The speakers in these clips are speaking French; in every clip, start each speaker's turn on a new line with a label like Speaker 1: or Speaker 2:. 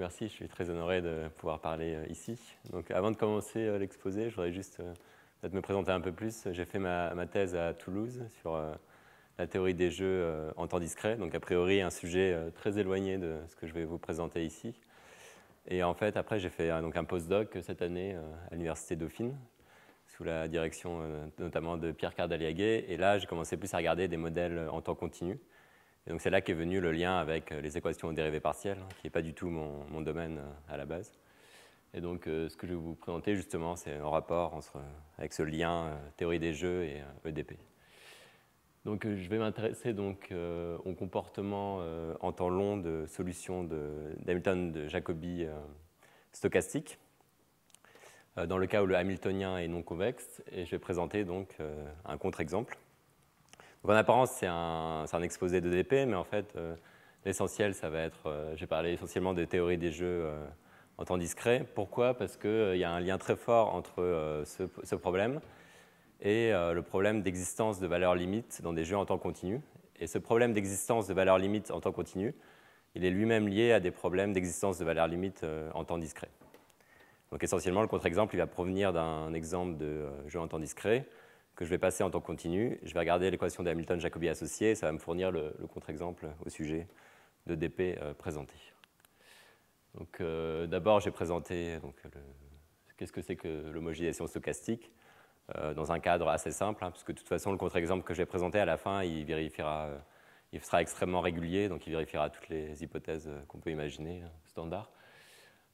Speaker 1: Merci, je suis très honoré de pouvoir parler euh, ici. Donc, avant de commencer euh, l'exposé, je voudrais juste euh, peut-être me présenter un peu plus. J'ai fait ma, ma, thèse à Toulouse sur la théorie des jeux en temps discret, donc a priori un sujet très éloigné de ce que je vais vous présenter ici. Et en fait, après, j'ai fait donc, un postdoc cette année à l'Université Dauphine, sous la direction notamment de Pierre Cardaliaguet. Et là, j'ai commencé plus à regarder des modèles en temps continu donc c'est là qu'est venu le lien avec euh, les équations aux dérivées partielles, hein, qui n'est pas du tout mon, domaine euh, à la base. Et donc euh, ce que je vais vous présenter justement, c'est un rapport entre, avec ce lien théorie des jeux et EDP. E donc je vais m'intéresser donc au comportement en temps long de solutions d'Hamilton de, de, Jacobi stochastique dans le cas où le hamiltonien est non convexe et je vais présenter donc un contre-exemple en apparence, c'est un, exposé de DP, mais en fait, euh, l'essentiel, ça va être. Euh, j'ai parlé essentiellement de théorie des jeux euh, en temps discret. Pourquoi Parce qu'il y a un lien très fort entre ce, ce, problème et le problème d'existence de valeurs limites dans des jeux en temps continu. Et ce problème d'existence de valeurs limites en temps continu, il est lui-même lié à des problèmes d'existence de valeurs limites en temps discret. Donc essentiellement, le contre-exemple, il va provenir d'un exemple de jeu en temps discret que je vais passer en temps continu. Je vais regarder l'équation dhamilton jacobi associée, ça va me fournir le, contre-exemple au sujet de DP euh, présenté. Donc, euh, d'abord, j'ai présenté qu'est-ce que c'est que l'homogénéisation stochastique euh, dans un cadre assez simple, hein, parce puisque de toute façon, le contre-exemple que je vais présenter à la fin, il vérifiera, il sera extrêmement régulier, donc il vérifiera toutes les hypothèses qu'on peut imaginer hein, standard.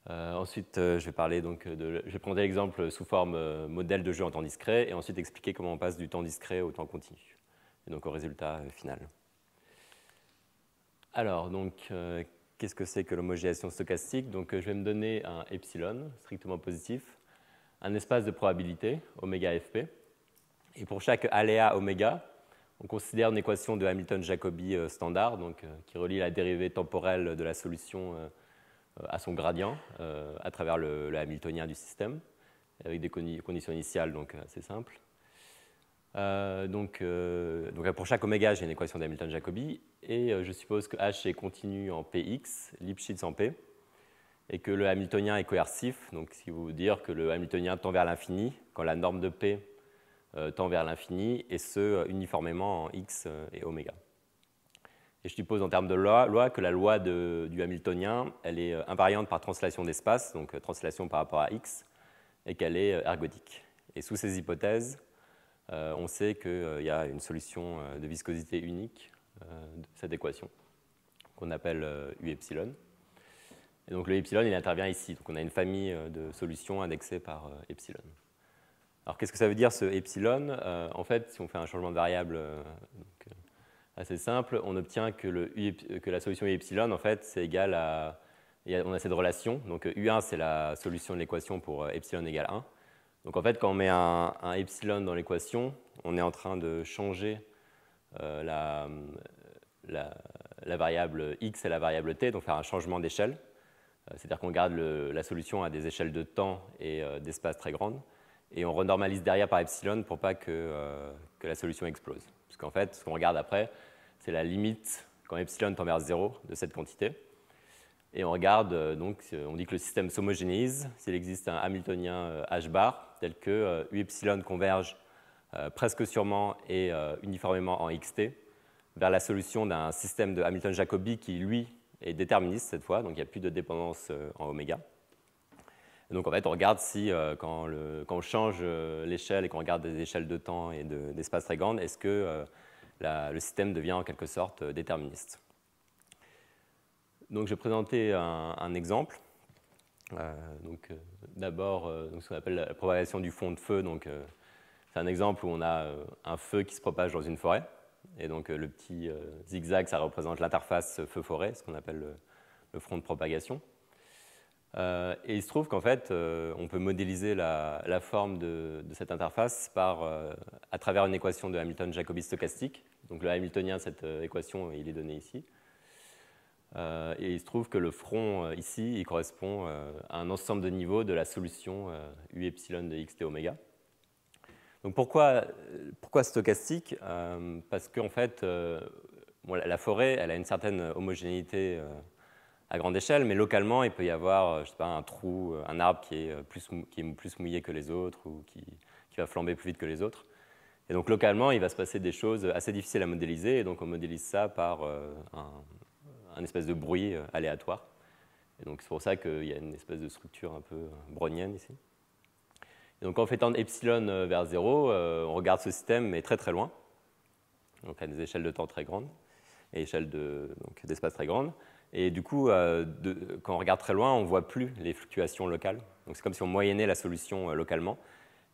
Speaker 1: Euh, ensuite, euh, je vais parler donc je vais prendre l'exemple sous forme euh, modèle de jeu en temps discret et ensuite expliquer comment on passe du temps discret au temps continu et donc au résultat final. Alors donc, qu'est-ce que c'est que l'homogénéisation stochastique Donc, je vais me donner un epsilon strictement positif, un espace de probabilité oméga fp, et pour chaque aléa oméga, on considère une équation de Hamilton-Jacobi standard, donc qui relie la dérivée temporelle de la solution euh, à son gradient euh, à travers le, le, Hamiltonien du système, avec des conditions initiales donc euh, assez simples. donc, donc, pour chaque oméga, j'ai une équation d'Hamilton-Jacobi, et je suppose que H est continu en Px, Lipschitz en P, et que le Hamiltonien est coercif, donc si vous dire que le Hamiltonien tend vers l'infini, quand la norme de P tend vers l'infini, et ce, uniformément en X et oméga. Et je suppose en termes de loi, que la loi du Hamiltonien, elle est euh, invariante par translation d'espace, donc euh, translation par rapport à x, et qu'elle est euh, ergodique. Et sous ces hypothèses, on sait qu'il y a une solution de viscosité unique de cette équation, qu'on appelle U epsilon. Et donc le epsilon, il intervient ici. Donc on a une famille de solutions indexées par epsilon. Alors qu'est-ce que ça veut dire ce epsilon En fait, si on fait un changement de variable assez simple, on obtient que, le que la solution Epsilon, en fait, c'est égal à... On a cette relation, donc U1, euh, c'est la solution de l'équation pour euh, epsilon égale 1. Donc en fait, quand on met un, epsilon dans l'équation, on est en train de changer euh, la, la, variable x et la variable t, donc faire un changement d'échelle. C'est-à-dire qu'on garde la solution à des échelles de temps et d'espace très grandes, et on renormalise derrière par epsilon pour pas que, que la solution explose. Parce qu'en fait, ce qu'on regarde après, c'est la limite quand epsilon tend vers 0 de cette quantité. Et on regarde, euh, donc, euh, on dit que le système s'homogénéise s'il existe un hamiltonien euh, h bar tel que u epsilon converge presque sûrement et uniformément en xt vers la solution d'un système de Hamilton-Jacobi qui, lui, est déterministe cette fois, donc il n'y a plus de dépendance en oméga. donc en fait, on regarde si, quand, le, quand, on change l'échelle et qu'on regarde des échelles de temps et d'espace très grandes, est-ce que le système devient en quelque sorte euh, déterministe. Donc j'ai présenté un, un exemple. Euh, euh, d'abord ce qu'on appelle la propagation du fond de feu. c'est un exemple où on a un feu qui se propage dans une forêt. Et donc le petit zigzag, ça représente l'interface feu-forêt, ce qu'on appelle le, le, front de propagation. Euh, et il se trouve qu'en fait, euh, on peut modéliser la, forme de, cette interface par, euh, à travers une équation de Hamilton-Jacobi stochastique. Donc le Hamiltonien, cette équation, il est donné ici. et il se trouve que le front ici, il correspond à un ensemble de niveaux de la solution U epsilon de x t oméga. Donc pourquoi, pourquoi stochastique Parce qu'en fait, la, la forêt, elle a une certaine homogénéité à grande échelle, mais localement, il peut y avoir euh, je sais pas, un trou, euh, un arbre qui est, euh, plus, qui plus mouillé que les autres ou qui, va flamber plus vite que les autres. Et donc localement, il va se passer des choses assez difficiles à modéliser, et donc on modélise ça par un, espèce de bruit aléatoire. Et donc c'est pour ça qu'il y a une espèce de structure un peu brownienne ici. Et donc en fait, en epsilon vers zéro on regarde ce système, mais très très loin, donc à des échelles de temps très grandes et échelles d'espace très grandes. Et du coup, euh, quand on regarde très loin, on ne voit plus les fluctuations locales. Donc c'est comme si on moyennait la solution euh, localement.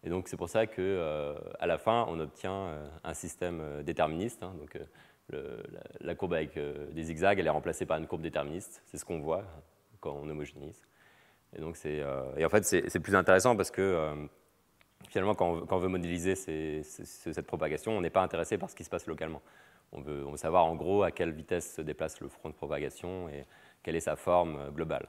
Speaker 1: Et donc c'est pour ça qu'à euh, la fin, on obtient un système déterministe. Hein. donc la, courbe avec des zigzags, elle est remplacée par une courbe déterministe. C'est ce qu'on voit quand on homogénéise. Et, donc et en fait, c'est plus intéressant parce que finalement, quand on, veut modéliser cette propagation, on n'est pas intéressé par ce qui se passe localement on veut, savoir en gros à quelle vitesse se déplace le front de propagation et quelle est sa forme euh, globale.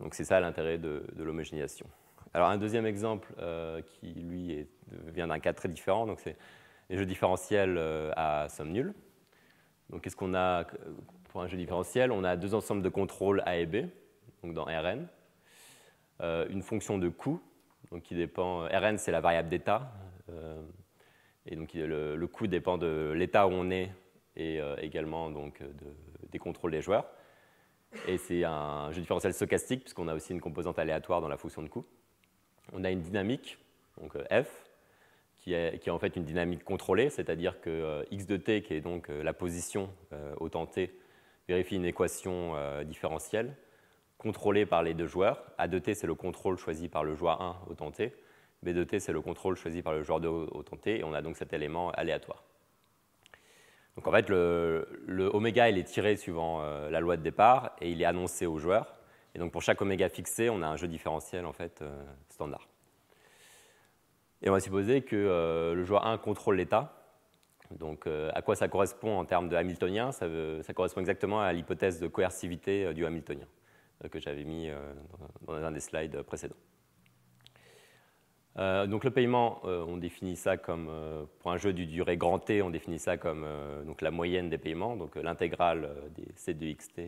Speaker 1: Donc c'est ça l'intérêt de, l'homogénéisation. Alors un deuxième exemple euh, qui lui vient d'un cas très différent, donc c'est les jeux différentiels euh, à somme nulle. Donc qu'est-ce qu'on a pour un jeu différentiel On a deux ensembles de contrôle A et B, donc dans Rn, une fonction de coût, donc qui dépend. Rn c'est la variable d'état et donc le, coût dépend de l'état où on est et euh, également donc, euh, des contrôles des joueurs. Et c'est un jeu différentiel stochastique puisqu'on a aussi une composante aléatoire dans la fonction de coût. On a une dynamique, donc euh, f, qui est, qui est en fait une dynamique contrôlée, c'est-à-dire que x de t, qui est donc la position au temps t, vérifie une équation différentielle contrôlée par les deux joueurs. A de t, c'est le contrôle choisi par le joueur 1 au temps t. B2T, c'est le contrôle choisi par le joueur de au T, et on a donc cet élément aléatoire. Donc en fait, le, oméga, il est tiré suivant euh, la loi de départ, et il est annoncé au joueur. Et donc pour chaque oméga fixé, on a un jeu différentiel en fait, euh, standard. Et on va supposer que euh, le joueur 1 contrôle l'état. Donc à quoi ça correspond en termes de hamiltonien ça, correspond exactement à l'hypothèse de coercivité du hamiltonien que j'avais mis dans un des slides précédents. Euh, donc le paiement, euh, on définit ça comme, euh, pour un jeu du durée grand T, on définit ça comme donc la moyenne des paiements, donc l'intégrale des C de XT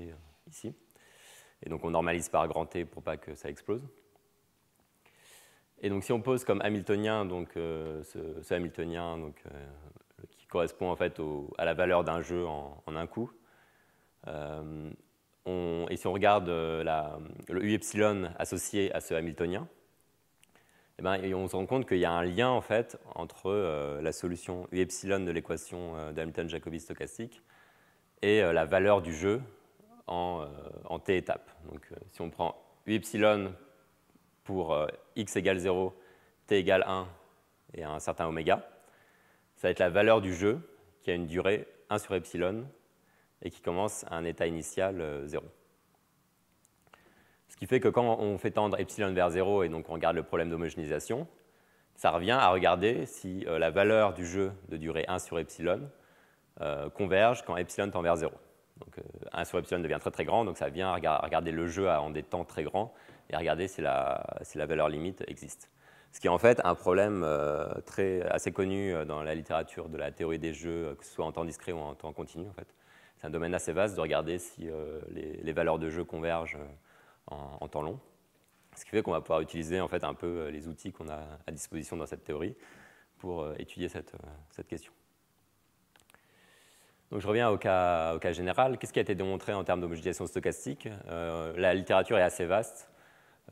Speaker 1: ici. Et donc on normalise par grand T pour pas que ça explose. Et donc si on pose comme Hamiltonien, donc ce, Hamiltonien qui correspond en fait à la valeur d'un jeu en, un coup, et si on regarde le U epsilon associé à ce Hamiltonien, eh ben, on se rend compte qu'il y a un lien en fait, entre euh, la solution U epsilon de l'équation euh, dhamilton jacobi stochastique et euh, la valeur du jeu en, en t étapes. Donc, si on prend U epsilon pour x égale 0, t égale 1 et un certain oméga, ça va être la valeur du jeu qui a une durée 1 sur epsilon et qui commence à un état initial 0. Ce qui fait que quand on fait tendre epsilon vers 0 et donc on regarde le problème d'homogénéisation, ça revient à regarder si euh, la valeur du jeu de durée 1 sur epsilon euh, converge quand epsilon tend vers 0. Donc 1 euh, sur epsilon devient très très grand, donc ça vient à regarder le jeu en des temps très grands et à regarder si la, la valeur limite existe. Ce qui est en fait un problème très, assez connu dans la littérature de la théorie des jeux, que ce soit en temps discret ou en temps continu. En fait. C'est un domaine assez vaste de regarder si les, les, valeurs de jeu convergent en, temps long. Ce qui fait qu'on va pouvoir utiliser en fait un peu euh, les outils qu'on a à disposition dans cette théorie pour euh, étudier euh, cette, question. Donc je reviens au cas, général. Qu'est-ce qui a été démontré en termes d'homogénéisation stochastique La littérature est assez vaste.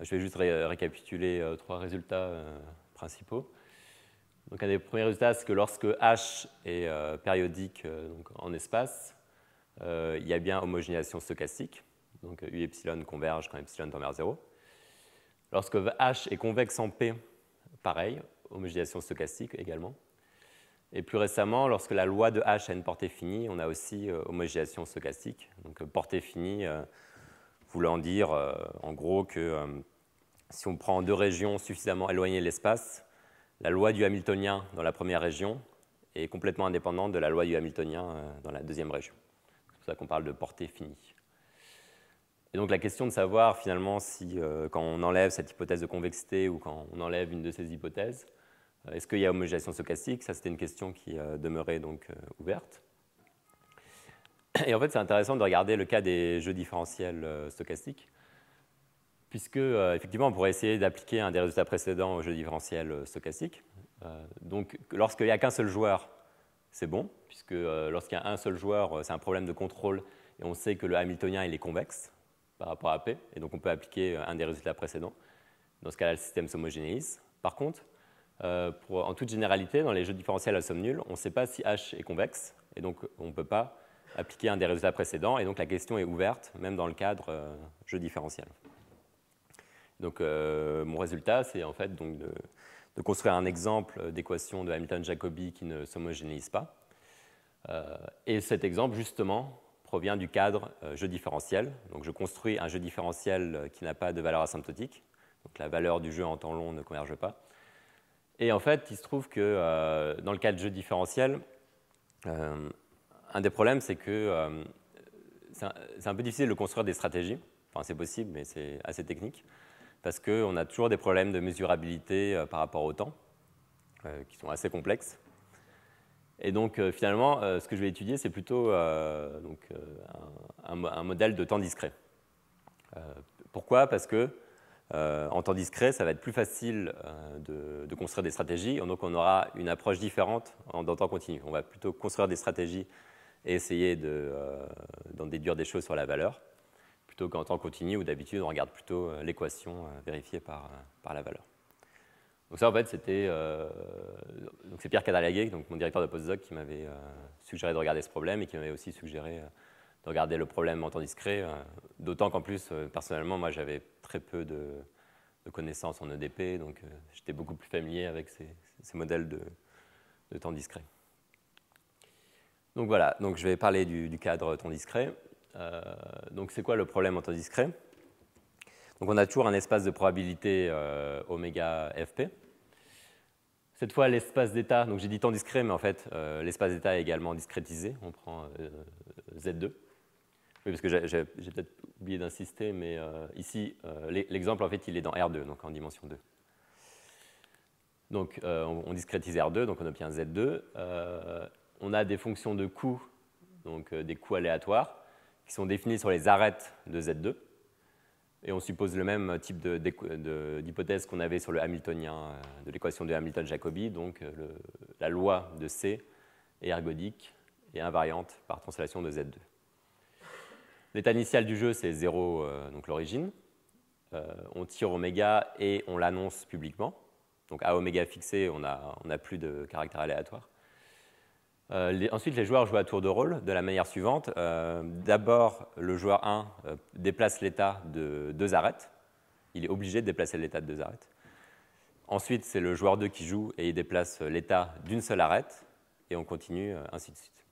Speaker 1: Je vais juste récapituler trois résultats principaux. Donc un des premiers résultats, c'est que lorsque H est périodique donc en espace, il y a bien homogénéisation stochastique. Donc euh, U epsilon converge quand epsilon tend vers 0. Lorsque H est convexe en P, pareil, homogénéisation stochastique également. Et plus récemment, lorsque la loi de H a une portée finie, on a aussi euh, stochastique. Donc euh, portée finie euh, voulant dire en gros que si on prend deux régions suffisamment éloignées de l'espace, la loi du Hamiltonien dans la première région est complètement indépendante de la loi du Hamiltonien dans la deuxième région. C'est pour ça qu'on parle de portée finie. Et donc la question de savoir finalement si, euh, quand on enlève cette hypothèse de convexité ou quand on enlève une de ces hypothèses, euh, est-ce qu'il y a homogénéisation stochastique Ça, c'était une question qui euh, demeurait donc ouverte. Et en fait, c'est intéressant de regarder le cas des jeux différentiels stochastiques, puisque effectivement, on pourrait essayer d'appliquer un des résultats précédents aux jeux différentiels stochastiques. donc, lorsqu'il n'y a qu'un seul joueur, c'est bon, puisque lorsqu'il y a un seul joueur, c'est un problème de contrôle, et on sait que le Hamiltonien, il est convexe par rapport à P, et donc on peut appliquer euh, un des résultats précédents. Dans ce cas-là, le système s'homogénéise. Par contre, euh, en toute généralité, dans les jeux différentiels à somme nulle, on ne sait pas si H est convexe, et donc on ne peut pas appliquer un des résultats précédents, et donc la question est ouverte, même dans le cadre jeux jeu différentiel. Donc euh, mon résultat, c'est en fait de, de, construire un exemple d'équation de Hamilton-Jacobi qui ne s'homogénéise pas. et cet exemple, justement, provient du cadre euh, jeu différentiel. Donc je construis un jeu différentiel euh, qui n'a pas de valeur asymptotique. Donc la valeur du jeu en temps long ne converge pas. Et en fait, il se trouve que euh, dans le cadre jeu différentiel, un des problèmes, c'est que c'est un, un, peu difficile de construire des stratégies. Enfin, c'est possible, mais c'est assez technique. Parce qu'on a toujours des problèmes de mesurabilité par rapport au temps, qui sont assez complexes. Et donc euh, finalement, euh, ce que je vais étudier, c'est plutôt euh, un, modèle de temps discret. pourquoi Parce que en temps discret, ça va être plus facile de, construire des stratégies. donc, on aura une approche différente en, dans temps continu. On va plutôt construire des stratégies et essayer d'en déduire des choses sur la valeur, plutôt qu'en temps continu où d'habitude on regarde plutôt l'équation vérifiée par la valeur. Donc ça, en fait, c'était... Euh, c'est Pierre Cadalaguet, donc mon directeur de postdoc, qui m'avait euh, suggéré de regarder ce problème et qui m'avait aussi suggéré euh, de regarder le problème en temps discret, d'autant qu'en plus, personnellement, moi, j'avais très peu de, connaissances en EDP, donc j'étais beaucoup plus familier avec ces, modèles de, temps discret. Donc voilà, donc je vais parler du, du cadre temps discret. donc c'est quoi le problème en temps discret donc on a toujours un espace de probabilité ωfp. Euh, FP. Cette fois, l'espace d'état, donc j'ai dit temps discret, mais en fait, euh, l'espace d'état est également discrétisé. On prend euh, Z2. Oui, parce que j'ai peut-être oublié d'insister, mais ici, l'exemple, en fait, il est dans R2, donc en dimension 2. Donc, on, discrétise R2, donc on obtient Z2. on a des fonctions de coûts, donc des coûts aléatoires, qui sont définis sur les arêtes de Z2 et on suppose le même type d'hypothèse qu'on avait sur le hamiltonien, euh, de l'équation de Hamilton-Jacobi, donc euh, la loi de C est ergodique et invariante par translation de Z2. L'état initial du jeu, c'est 0, euh, donc l'origine. on tire oméga et on l'annonce publiquement. Donc à oméga fixé, on n'a on a plus de caractère aléatoire. Euh, ensuite, les joueurs jouent à tour de rôle de la manière suivante. Euh, d'abord, le joueur 1 euh, déplace l'état de deux arêtes. Il est obligé de déplacer l'état de deux arêtes. Ensuite, c'est le joueur 2 qui joue et il déplace l'état d'une seule arête. Et on continue ainsi de suite.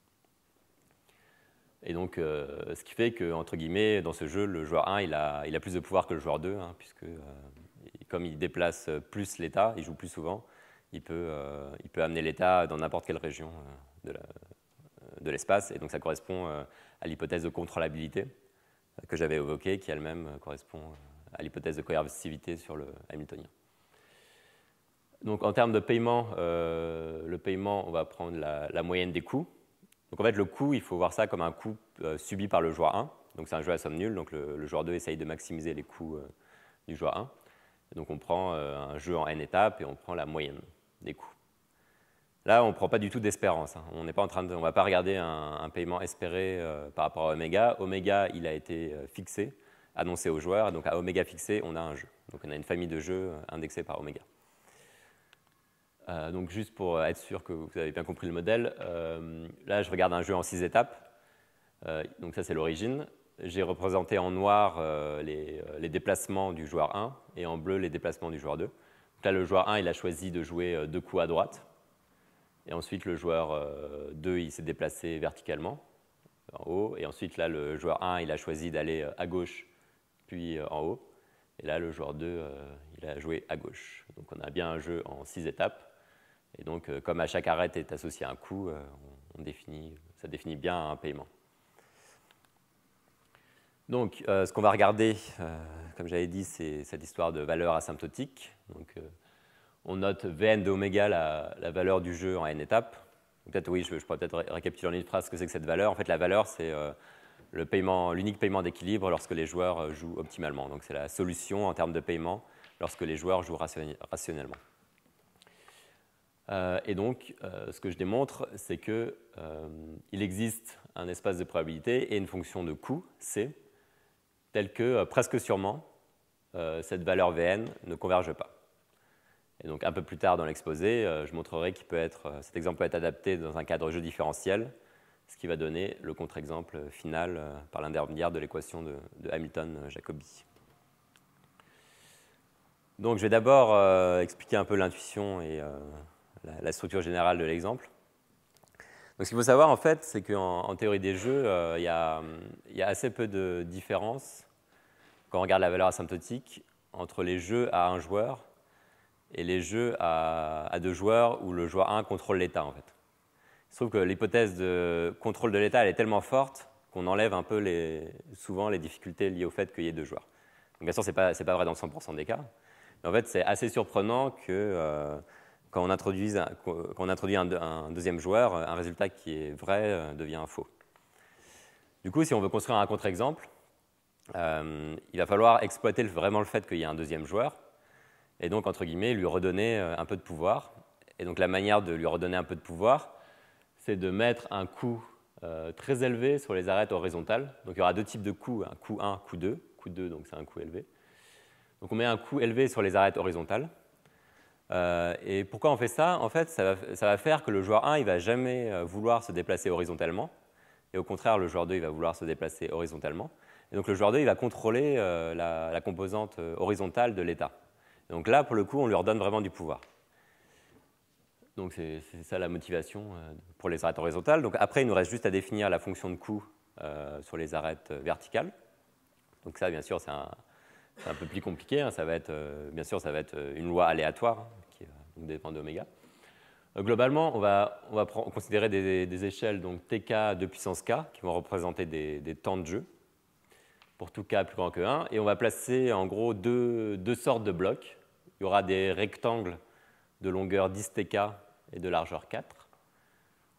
Speaker 1: Et donc, ce qui fait que, entre guillemets, dans ce jeu, le joueur 1, il a, plus de pouvoir que le joueur 2, hein, puisque comme il déplace plus l'état, il joue plus souvent, il peut amener l'état dans n'importe quelle région euh, de l'espace. Et donc ça correspond euh, à l'hypothèse de contrôlabilité euh, que j'avais évoquée, qui elle-même correspond à l'hypothèse de coercivité sur le hamiltonien. Donc en termes de paiement, le paiement, on va prendre la, moyenne des coûts. Donc en fait, le coût, il faut voir ça comme un coût subi par le joueur 1. Donc c'est un jeu à somme nulle, donc le, joueur 2 essaye de maximiser les coûts du joueur 1. donc on prend un jeu en n étapes et on prend la moyenne des coûts. Là, on ne prend pas du tout d'espérance. Hein. On n'est pas en train de, on va pas regarder un, paiement espéré euh, par rapport à Omega. Omega, il a été euh, fixé, annoncé aux joueurs. Donc à Omega fixé, on a un jeu. Donc on a une famille de jeux euh, indexés par Omega. donc juste pour être sûr que vous avez bien compris le modèle, là je regarde un jeu en six étapes. donc ça c'est l'origine. J'ai représenté en noir les, les, déplacements du joueur 1 et en bleu les déplacements du joueur 2. là le joueur 1 il a choisi de jouer deux coups à droite et ensuite, le joueur 2, euh, il s'est déplacé verticalement en haut. Et ensuite, là, le joueur 1, il a choisi d'aller euh, à gauche, puis euh, en haut. Et là, le joueur 2, il a joué à gauche. Donc, on a bien un jeu en six étapes. Et donc, comme à chaque arête est associé un coût, on définit, ça définit bien un paiement. Donc, ce qu'on va regarder, comme j'avais dit, c'est cette histoire de valeur asymptotique. Donc, on note Vn de oméga la, valeur du jeu en n étapes. Peut-être, oui, je, pourrais peut-être récapituler en une phrase ce que c'est que cette valeur. En fait, la valeur, c'est euh, paiement, l'unique paiement, d'équilibre lorsque les joueurs euh, jouent optimalement. Donc, c'est la solution en termes de paiement lorsque les joueurs jouent rationnellement. Euh, et donc, ce que je démontre, c'est qu'il existe un espace de probabilité et une fonction de coût, C, telle que, presque sûrement, cette valeur Vn ne converge pas. Et donc un peu plus tard dans l'exposé, euh, je montrerai que euh, cet exemple peut être adapté dans un cadre jeu différentiel, ce qui va donner le contre-exemple final euh, par l'intermédiaire de l'équation de, Hamilton-Jacobi. Donc je vais d'abord expliquer un peu l'intuition et la, structure générale de l'exemple. Donc ce qu'il faut savoir en fait, c'est qu'en théorie des jeux, il y, y, a assez peu de différence quand on regarde la valeur asymptotique entre les jeux à un joueur et les jeux à, deux joueurs où le joueur 1 contrôle l'État en fait. Il se trouve que l'hypothèse de contrôle de l'État est tellement forte qu'on enlève un peu les, souvent les difficultés liées au fait qu'il y ait deux joueurs. bien sûr, ce n'est pas, vrai dans 100% des cas, mais en fait, c'est assez surprenant que euh, quand on introduit, introduit un, deuxième joueur, un résultat qui est vrai euh, devient faux. Du coup, si on veut construire un contre-exemple, euh, il va falloir exploiter vraiment le fait qu'il y ait un deuxième joueur, et donc, entre guillemets, lui redonner euh, un peu de pouvoir. Et donc, la manière de lui redonner un peu de pouvoir, c'est de mettre un coût euh, très élevé sur les arêtes horizontales. Donc, il y aura deux types de coups hein. un coup 1, coup 2. coup 2, donc c'est un coup élevé. Donc, on met un coup élevé sur les arêtes horizontales. Euh, et pourquoi on fait ça En fait, ça va, faire que le joueur 1, il va jamais vouloir se déplacer horizontalement. Et au contraire, le joueur 2, il va vouloir se déplacer horizontalement. Et donc, le joueur 2, il va contrôler la, composante horizontale de l'état. Donc là, pour le coup, on leur donne vraiment du pouvoir. Donc c'est ça la motivation euh, pour les arêtes horizontales. Donc après, il nous reste juste à définir la fonction de coût euh, sur les arêtes euh, verticales. Donc ça, bien sûr, c'est un, peu plus compliqué. Hein. Ça va être, bien sûr, ça va être une loi aléatoire hein, qui dépend de d'oméga. globalement, on va, considérer des, échelles donc tk de puissance k qui vont représenter des, temps de jeu pour tout k plus grand que 1. Et on va placer en gros deux sortes de blocs il y aura des rectangles de longueur 10 tk et de largeur 4,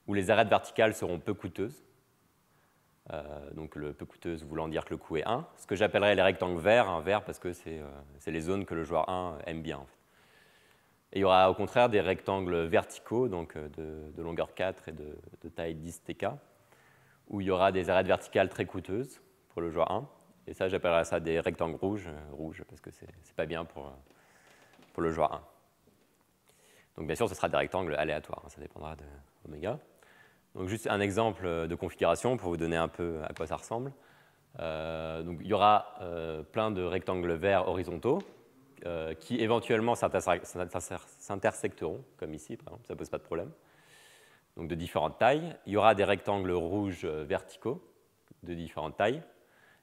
Speaker 1: où les arêtes verticales seront peu coûteuses, euh, donc le peu coûteuse voulant dire que le coût est 1, ce que j'appellerais les rectangles verts, un hein, vert parce que euh, c'est les zones que le joueur 1 aime bien. Et il y aura au contraire des rectangles verticaux, donc euh, de, longueur 4 et de, taille 10 tk, où il y aura des arêtes verticales très coûteuses pour le joueur 1. Et ça, j'appellerai ça des rectangles rouges, parce que c'est pas bien pour, pour le joueur 1. Donc bien sûr, ce sera des rectangles aléatoires, hein, ça dépendra de oméga. Donc juste un exemple euh, de configuration pour vous donner un peu à quoi ça ressemble. Euh, donc il y aura euh, plein de rectangles verts horizontaux qui éventuellement s'intersecteront, comme ici par exemple, ça ne pose pas de problème. Donc de différentes tailles. Il y aura des rectangles rouges verticaux de différentes tailles.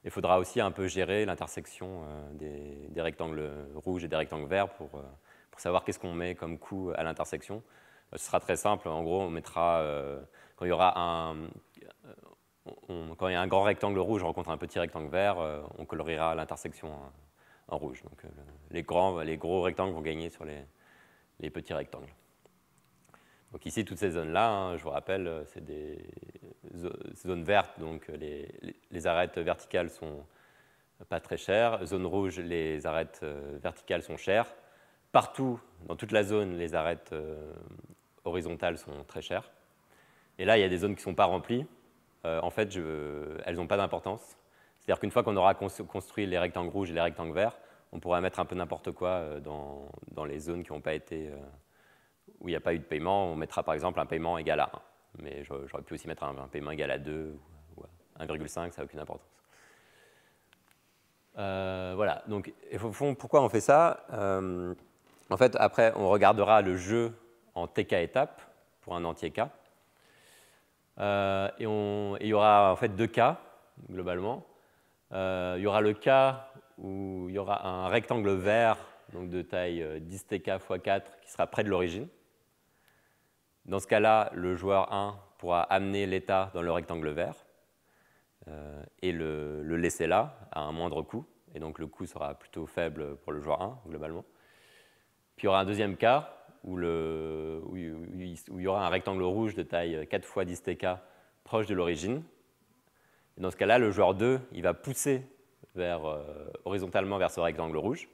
Speaker 1: Il faudra aussi un peu gérer l'intersection euh, des, rectangles rouges et des rectangles verts pour, euh, savoir qu'est-ce qu'on met comme coût à l'intersection. Euh, ce sera très simple. En gros, on mettra, quand il y aura un, quand il a un grand rectangle rouge rencontre un petit rectangle vert, on coloriera l'intersection en, rouge. Donc les, grands, les gros rectangles vont gagner sur les petits rectangles. Donc ici, toutes ces zones-là, hein, je vous rappelle, euh, c'est des zones vertes, donc euh, les, arêtes verticales sont pas très chères. Zone rouge, les arêtes euh, verticales sont chères. Partout, dans toute la zone, les arêtes horizontales sont très chères. Et là, il y a des zones qui ne sont pas remplies. en fait, elles n'ont pas d'importance. C'est-à-dire qu'une fois qu'on aura construit les rectangles rouges et les rectangles verts, on pourra mettre un peu n'importe quoi dans, les zones qui n'ont pas été où il n'y a pas eu de paiement, on mettra par exemple un paiement égal à 1. Mais j'aurais pu aussi mettre un, paiement égal à 2 ou 1,5, ça n'a aucune importance. Euh, voilà, donc au fond, pourquoi on fait ça euh, En fait, après, on regardera le jeu en TK étapes pour un entier K. Euh, et, il y aura en fait deux cas, globalement. il y aura le cas où il y aura un rectangle vert donc de taille 10TK euh, x4, qui sera près de l'origine. Dans ce cas-là, le joueur 1 pourra amener l'état dans le rectangle vert euh, et le, laisser là à un moindre coût. Et donc le coût sera plutôt faible pour le joueur 1, globalement. Puis il y aura un deuxième cas où, le, il y aura un rectangle rouge de taille 4 x 10TK proche de l'origine. Dans ce cas-là, le joueur 2, il va pousser vers, euh, horizontalement vers ce rectangle rouge.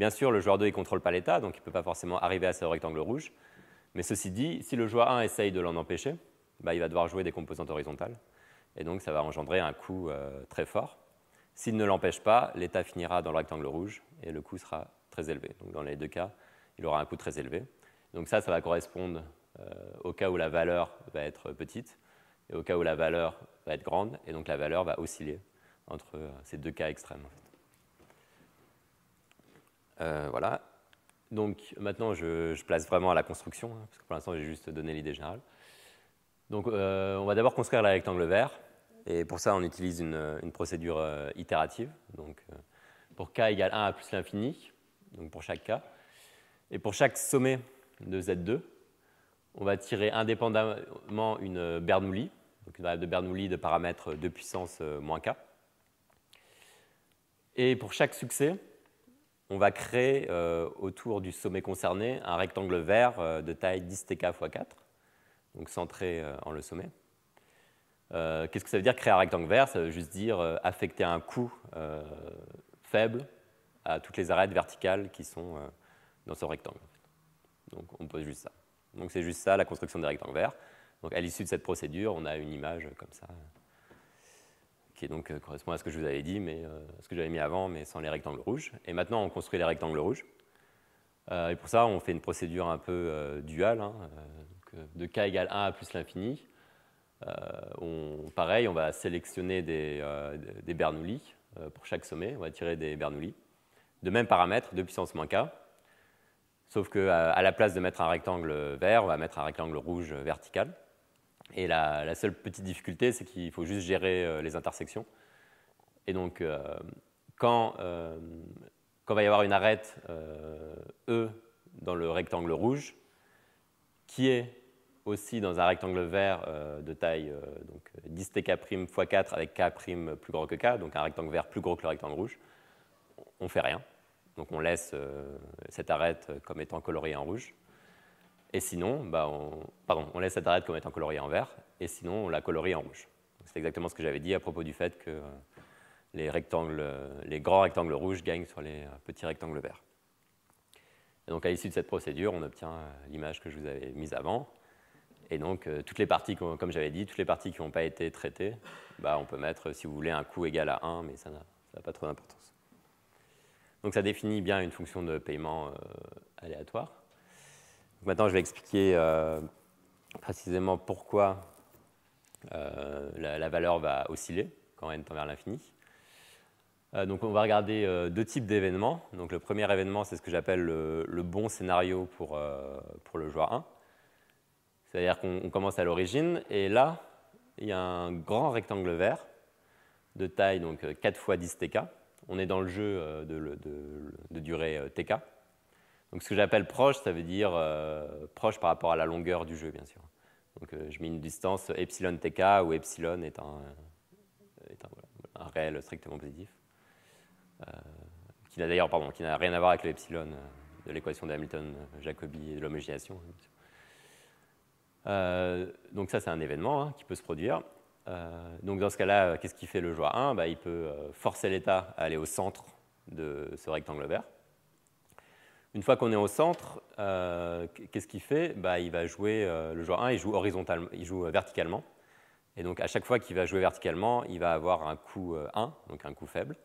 Speaker 1: Bien sûr, le joueur 2 ne contrôle pas l'état, donc il ne peut pas forcément arriver à ce rectangle rouge. Mais ceci dit, si le joueur 1 essaye de l'en empêcher, bah, il va devoir jouer des composantes horizontales. Et donc, ça va engendrer un coup euh, très fort. S'il ne l'empêche pas, l'état finira dans le rectangle rouge et le coût sera très élevé. Donc, dans les deux cas, il aura un coût très élevé. Donc, ça, ça va correspondre euh, au cas où la valeur va être petite et au cas où la valeur va être grande. Et donc, la valeur va osciller entre euh, ces deux cas extrêmes. Euh, voilà. Donc maintenant, je, place vraiment à la construction, hein, parce que pour l'instant, j'ai juste donné l'idée générale. Donc euh, on va d'abord construire la rectangle vert, et pour ça, on utilise une, procédure euh, itérative. Donc pour k égale 1 à plus l'infini, donc pour chaque k. Et pour chaque sommet de Z2, on va tirer indépendamment une Bernoulli, donc une variable de Bernoulli de paramètre 2 puissance moins k. Et pour chaque succès, on va créer euh, autour du sommet concerné un rectangle vert euh, de taille 10 TK x 4, donc centré euh, en le sommet. Qu'est-ce que ça veut dire créer un rectangle vert Ça veut juste dire affecter un coût faible à toutes les arêtes verticales qui sont dans ce rectangle. Donc on pose juste ça. Donc c'est juste ça la construction des rectangles verts. Donc à l'issue de cette procédure, on a une image comme ça qui euh, correspond à ce que je vous avais dit, mais euh, ce que j'avais mis avant, mais sans les rectangles rouges. Et maintenant, on construit les rectangles rouges. Euh, et pour ça, on fait une procédure un peu duale, hein, de k égale 1 à plus l'infini. pareil, on va sélectionner des, bernoulis Bernoulli pour chaque sommet, on va tirer des Bernoulli. De même paramètre, 2 puissance moins k. Sauf qu'à la place de mettre un rectangle vert, on va mettre un rectangle rouge vertical. Et la, seule petite difficulté, c'est qu'il faut juste gérer euh, les intersections. Et donc, euh, quand, euh, quand va y avoir une arête E dans le rectangle rouge, qui est aussi dans un rectangle vert de taille donc 10 TK' x4 avec K' plus gros que K, donc un rectangle vert plus gros que le rectangle rouge, on ne fait rien. Donc on laisse cette arête comme étant coloriée en rouge. Et sinon, bah on, pardon, on laisse cette arête comme étant coloriée en vert, et sinon on la colorie en rouge. C'est exactement ce que j'avais dit à propos du fait que euh, les, les grands rectangles rouges gagnent sur les euh, petits rectangles verts. donc à l'issue de cette procédure, on obtient euh, l'image que je vous avais mise avant. Et donc toutes les parties, comme j'avais dit, toutes les parties qui n'ont pas été traitées, bah on peut mettre, si vous voulez, un coût égal à 1, mais ça n'a pas trop d'importance. Donc ça définit bien une fonction de paiement aléatoire maintenant, je vais expliquer euh, précisément pourquoi euh, la, valeur va osciller quand n tend vers l'infini. Euh, donc, on va regarder deux types d'événements. Donc, le premier événement, c'est ce que j'appelle le, bon scénario pour, pour le joueur 1. C'est-à-dire qu'on commence à l'origine, et là, il y a un grand rectangle vert de taille donc 4 fois 10 TK. On est dans le jeu de durée TK. Donc ce que j'appelle proche, ça veut dire euh, proche par rapport à la longueur du jeu, bien sûr. Donc euh, je mets une distance epsilon tk où epsilon est un, réel strictement positif, euh, qui n'a d'ailleurs pardon, qui n'a rien à voir avec le epsilon de l'équation d'Hamilton-Jacobi et de l'homogénéation. Hein, donc ça c'est un événement hein, qui peut se produire. donc dans ce cas-là, qu'est-ce qui fait le joueur 1 bah, Il peut forcer l'état à aller au centre de ce rectangle vert. Une fois qu'on est au centre, euh, qu'est-ce qu'il fait bah, Il va jouer, euh, le joueur 1, il joue, horizontalement, il joue euh, verticalement. Et donc à chaque fois qu'il va jouer verticalement, il va avoir un coup 1, donc un coup faible.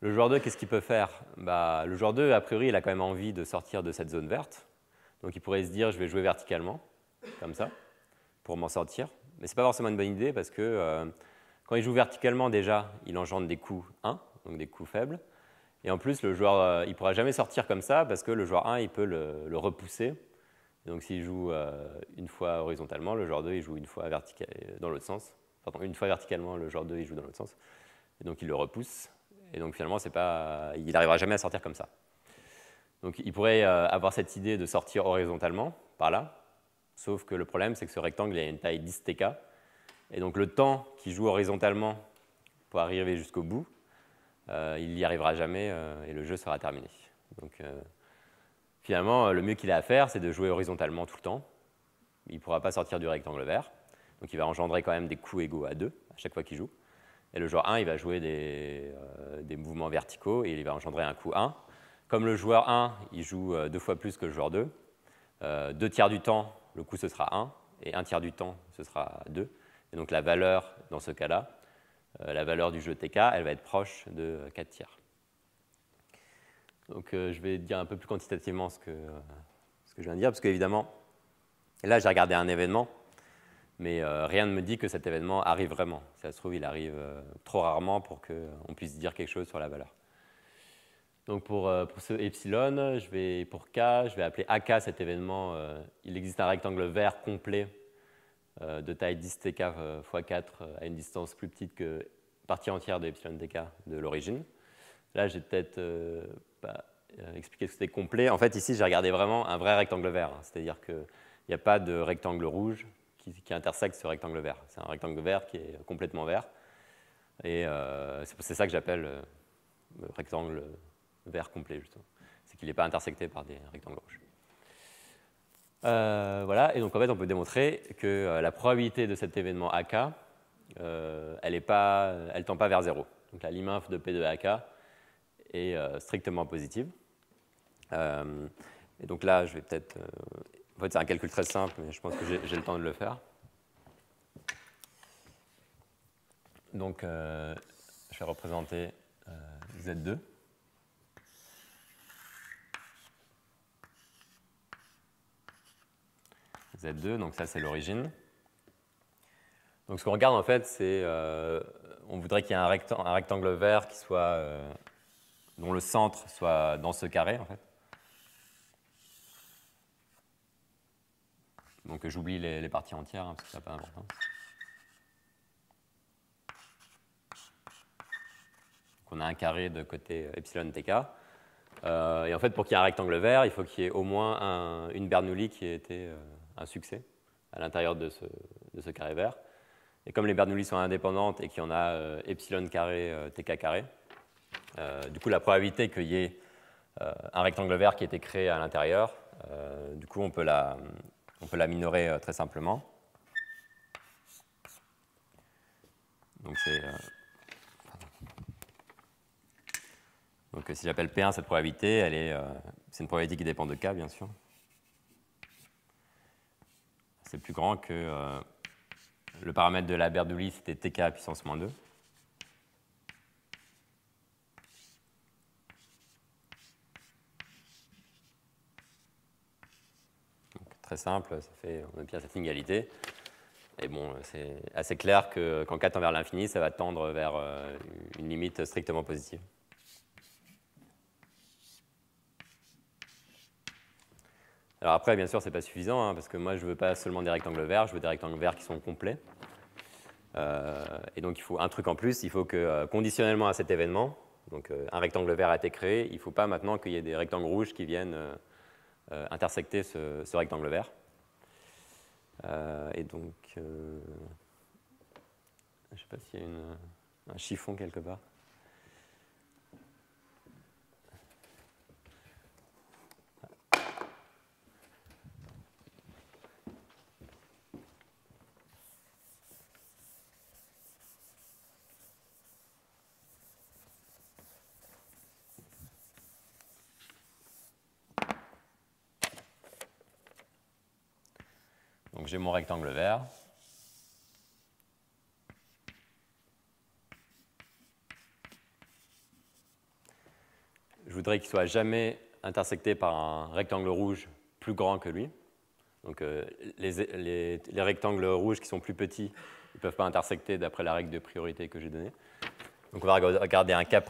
Speaker 1: Le joueur 2, qu'est-ce qu'il peut faire bah, Le joueur 2, a priori, il a quand même envie de sortir de cette zone verte. Donc il pourrait se dire, je vais jouer verticalement, comme ça, pour m'en sortir. Mais ce n'est pas forcément une bonne idée parce que quand il joue verticalement déjà, il engendre des coups 1, donc des coups faibles. Et en plus, le joueur, euh, il ne pourra jamais sortir comme ça parce que le joueur 1, il peut le, repousser. Donc s'il joue euh, une fois horizontalement, le joueur 2, il joue une fois euh, dans l'autre sens. Pardon, une fois verticalement, le joueur 2, il joue dans l'autre sens. Et donc il le repousse. Et donc finalement, pas, il n'arrivera jamais à sortir comme ça. Donc il pourrait avoir cette idée de sortir horizontalement, par là. Sauf que le problème, c'est que ce rectangle il a une taille 10 tk. Et donc le temps qu'il joue horizontalement pour arriver jusqu'au bout, euh, il n'y arrivera jamais euh, et le jeu sera terminé. Donc, euh, finalement, le mieux qu'il a à faire, c'est de jouer horizontalement tout le temps. Il ne pourra pas sortir du rectangle vert. Donc il va engendrer quand même des coups égaux à 2 à chaque fois qu'il joue. Et le joueur 1, il va jouer des, mouvements verticaux et il va engendrer un coup 1. Comme le joueur 1, il joue deux fois plus que le joueur 2. Euh, deux tiers du temps, le coup ce sera 1 et un tiers du temps, ce sera 2. Et donc la valeur dans ce cas-là, euh, la valeur du jeu TK, elle va être proche de 4 euh, tiers. Donc euh, je vais dire un peu plus quantitativement ce que, je viens de dire, parce qu'évidemment, là j'ai regardé un événement, mais rien ne me dit que cet événement arrive vraiment. ça se trouve, il arrive trop rarement pour qu'on puisse dire quelque chose sur la valeur. Donc pour, pour, ce epsilon, je vais, pour k, je vais appeler ak cet événement. il existe un rectangle vert complet euh, de taille 10tk x4 euh, euh, à une distance plus petite que partie entière de epsilon-tk de l'origine. Là, j'ai peut-être pas expliqué que c'était complet. En fait, ici, j'ai regardé vraiment un vrai rectangle vert, hein. c'est-à-dire qu'il n'y a pas de rectangle rouge qui, intersecte ce rectangle vert. C'est un rectangle vert qui est complètement vert. Et c'est ça que j'appelle le rectangle vert complet, justement. C'est qu'il n'est pas intersecté par des rectangles rouges. Euh, voilà, et donc en fait, on peut démontrer que euh, la probabilité de cet événement AK, euh, elle ne tend pas vers zéro. Donc la liminf de P de AK est euh, strictement positive. et donc là, je vais peut-être. en fait, c'est un calcul très simple, mais je pense que j'ai le temps de le faire. Donc, je vais représenter Z2. Z2, donc ça c'est l'origine. Donc ce qu'on regarde en fait, c'est euh, on voudrait qu'il y ait un, rectangle vert qui soit, euh, dont le centre soit dans ce carré en fait. Donc j'oublie les, parties entières hein, parce que ça n'a pas d'importance. on a un carré de côté epsilon tk. Euh, et en fait, pour qu'il y ait un rectangle vert, il faut qu'il y ait au moins une Bernoulli qui ait été un succès à l'intérieur de ce, carré vert. Et comme les Bernoulli sont indépendantes et qu'il y en a euh, epsilon carré euh, tk carré, euh, du coup la probabilité qu'il y ait un rectangle vert qui ait été créé à l'intérieur, du coup on peut la, minorer très simplement. Donc c'est... si j'appelle P1 cette probabilité, c'est une probabilité qui dépend de K, bien sûr c'est plus grand que euh, le paramètre de la Bernoulli, c'était tk à puissance moins 2. très simple, ça fait, on obtient cette inégalité. Et bon, c'est assez clair que quand k tend vers l'infini, ça va tendre vers euh, une limite strictement positive. Alors après, bien sûr, ce n'est pas suffisant, hein, parce que moi, je ne veux pas seulement des rectangles verts, je veux des rectangles verts qui sont complets. Euh, et donc, il faut un truc en plus, il faut que euh, conditionnellement à cet événement, donc euh, un rectangle vert a été créé, il ne faut pas maintenant qu'il y ait des rectangles rouges qui viennent intersecter ce, rectangle vert. et donc, je ne sais pas s'il y a un chiffon quelque part. j'ai mon rectangle vert. Je voudrais qu'il soit jamais intersecté par un rectangle rouge plus grand que lui. Donc euh, les, rectangles rouges qui sont plus petits, ne peuvent pas intersecter d'après la règle de priorité que j'ai donnée. Donc on va regarder un K'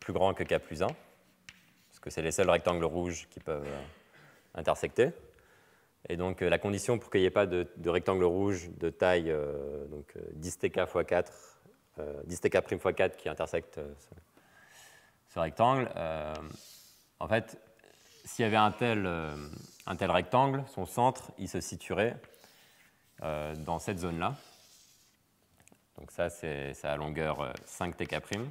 Speaker 1: plus grand que K plus 1, parce que c'est les seuls rectangles rouges qui peuvent euh, intersecter. Et donc euh, la condition pour qu'il n'y ait pas de, rectangle rouge de taille euh, donc, 10tk x 4, 10tk prime x 4 qui intersecte euh, ce, rectangle, en fait, s'il y avait un tel, un tel, rectangle, son centre, il se situerait dans cette zone-là. Donc ça, c'est à longueur 5tk prime.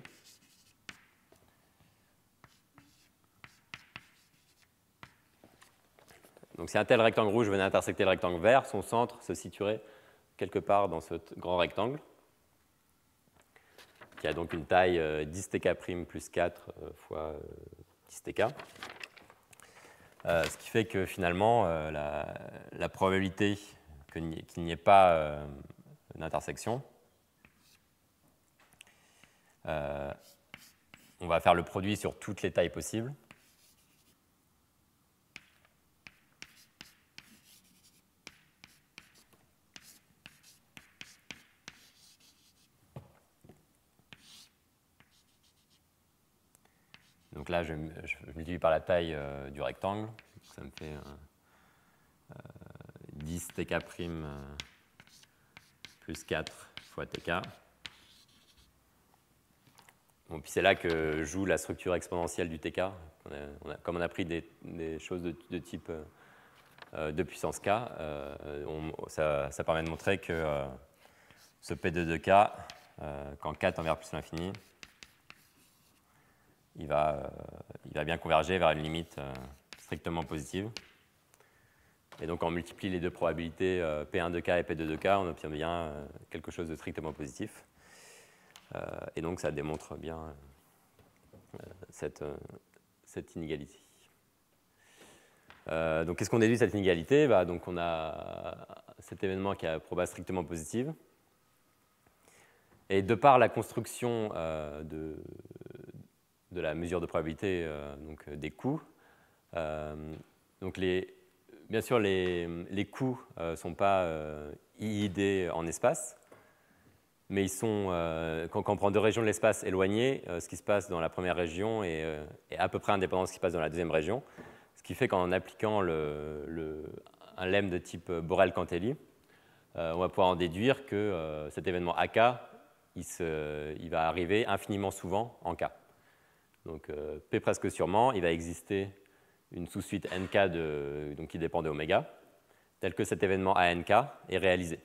Speaker 1: Donc si un tel rectangle rouge venait intersecter le rectangle vert, son centre se situerait quelque part dans ce grand rectangle, qui a donc une taille 10tk' euh, plus 4 euh, fois 10tk. Euh, ce qui fait que finalement, la, probabilité qu'il n'y ait pas d'intersection, on va faire le produit sur toutes les tailles possibles. là, je, multiplie par la taille euh, du rectangle. Ça me fait 10 euh, euh, tk' plus 4 fois tk. puis c'est là que joue la structure exponentielle du tk. comme on a pris des, choses de, type 2 puissance k, ça, ça, permet de montrer que ce P de 2k, quand k tend vers plus l'infini, il va, euh, il va bien converger vers une limite euh, strictement positive. Et donc, on multiplie les deux probabilités euh, P1 de k et P2 de k, on obtient bien quelque chose de strictement positif. et donc, ça démontre bien cette, inégalité. donc, qu'est-ce qu'on déduit de cette inégalité bah, donc, On a cet événement qui a proba strictement positive. Et de par la construction de, de la mesure de probabilité euh, donc, euh, des coûts. Euh, donc les, bien sûr, les, coûts ne sont pas IID en espace, mais ils sont, quand, on prend deux régions de l'espace éloignées, ce qui se passe dans la première région est, à peu près indépendant de ce qui se passe dans la deuxième région, ce qui fait qu'en appliquant le, un lemme de type Borel-Cantelli, on va pouvoir en déduire que cet événement AK, il, se, il va arriver infiniment souvent en K. Donc euh, P presque sûrement, il va exister une sous-suite NK qui dépend de oméga, tel que cet événement ANK est réalisé.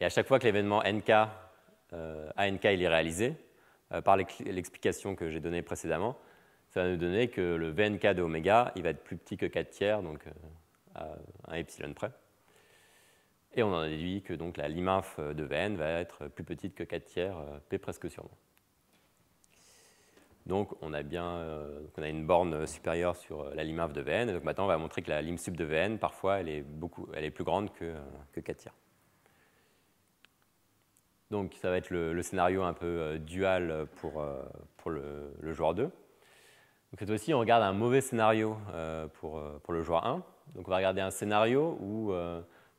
Speaker 1: Et à chaque fois que l'événement NK, euh, ANK il est réalisé, euh, par l'explication que j'ai donnée précédemment, ça va nous donner que le VNK de oméga, il va être plus petit que 4 tiers, donc à 1 epsilon près. Et on en déduit que donc la liminf de Vn va être plus petite que 4 tiers, P presque sûrement. Donc on a bien euh, on a une borne euh, supérieure sur euh, la lime inf de VN. donc maintenant on va montrer que la lime sub de VN, parfois, elle est, beaucoup, elle est plus grande que, que tiers. Donc ça va être le, scénario un peu dual pour, pour le, joueur 2. Donc cette fois-ci, on regarde un mauvais scénario pour, le joueur 1. Donc on va regarder un scénario où,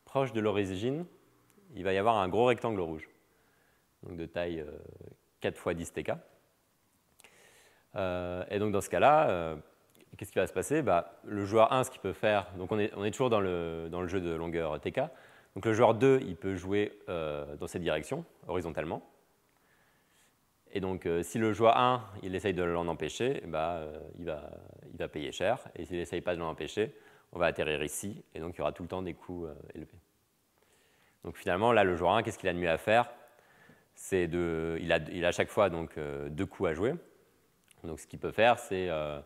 Speaker 1: proche de l'origine, il va y avoir un gros rectangle rouge, donc de taille 4 fois 10 TK. Euh, et donc dans ce cas-là, euh, qu'est-ce qui va se passer bah, Le joueur 1, ce qu'il peut faire, donc on est, on est toujours dans le, dans le, jeu de longueur TK, donc le joueur 2, il peut jouer euh, dans cette direction, horizontalement. Et donc si le joueur 1, il essaye de l'en empêcher, bah, il, va, il, va, payer cher. Et s'il n'essaye pas de l'en empêcher, on va atterrir ici, et donc il y aura tout le temps des coûts élevés. Donc finalement, là, le joueur 1, qu'est-ce qu'il a de mieux à faire de, il, a, il a à chaque fois donc, deux coups à jouer. Donc ce qu'il peut faire, c'est qu'il euh,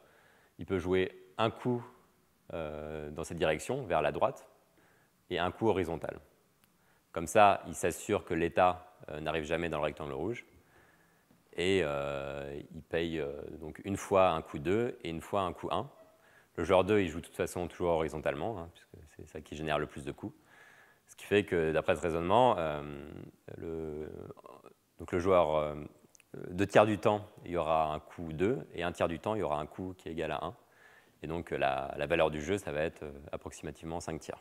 Speaker 1: il peut jouer un coup euh, dans cette direction, vers la droite, et un coup horizontal. Comme ça, il s'assure que l'état euh, n'arrive jamais dans le rectangle rouge. Et il paye donc une fois un coup 2 et une fois un coup 1. Le joueur 2, il joue de toute façon toujours horizontalement, hein, puisque c'est ça qui génère le plus de coups. Ce qui fait que, d'après ce raisonnement, donc le joueur euh, deux tiers du temps, il y aura un coût 2, et un tiers du temps, il y aura un coût qui est égal à 1. Et donc euh, la, valeur du jeu, ça va être euh, approximativement 5 tiers.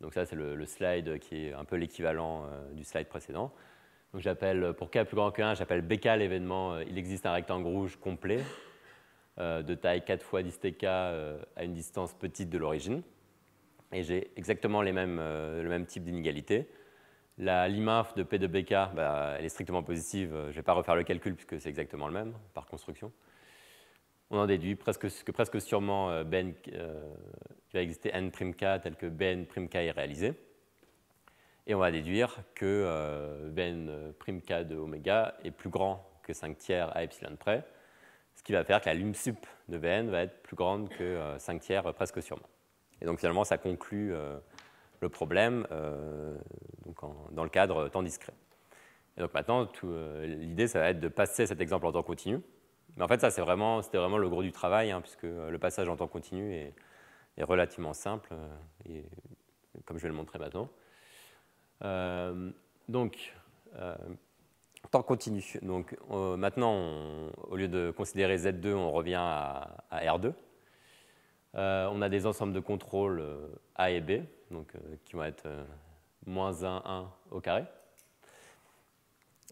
Speaker 1: Donc ça, c'est le, slide qui est un peu l'équivalent du slide précédent. Donc j'appelle, pour K plus grand que 1, j'appelle BK l'événement il existe un rectangle rouge complet de taille 4 fois 10 TK à une distance petite de l'origine. Et j'ai exactement les mêmes, le même type d'inégalité. La l'IMAF de P de BK, bah, elle est strictement positive. Euh, je ne vais pas refaire le calcul puisque c'est exactement le même par construction. On en déduit presque, que presque sûrement euh, Bn, euh, il va exister k tel que ben prime k est réalisé. Et on va déduire que ben, prime k de oméga est plus grand que 5 tiers à epsilon près, ce qui va faire que la lume sup de Bn va être plus grande que 5 tiers presque sûrement. Et donc finalement, ça conclut le problème euh, dans le cadre temps discret. donc maintenant, euh, l'idée, ça va être de passer cet exemple en temps continu. Mais en fait, ça, c'était vraiment, vraiment le gros du travail, hein, puisque euh, le passage en temps continu est, relativement simple, comme je vais le montrer maintenant. donc, temps continu. Donc, maintenant, au lieu de considérer Z2, on revient à, R2. on a des ensembles de contrôle A et B donc, euh, qui vont être euh, moins 1, 1 au carré.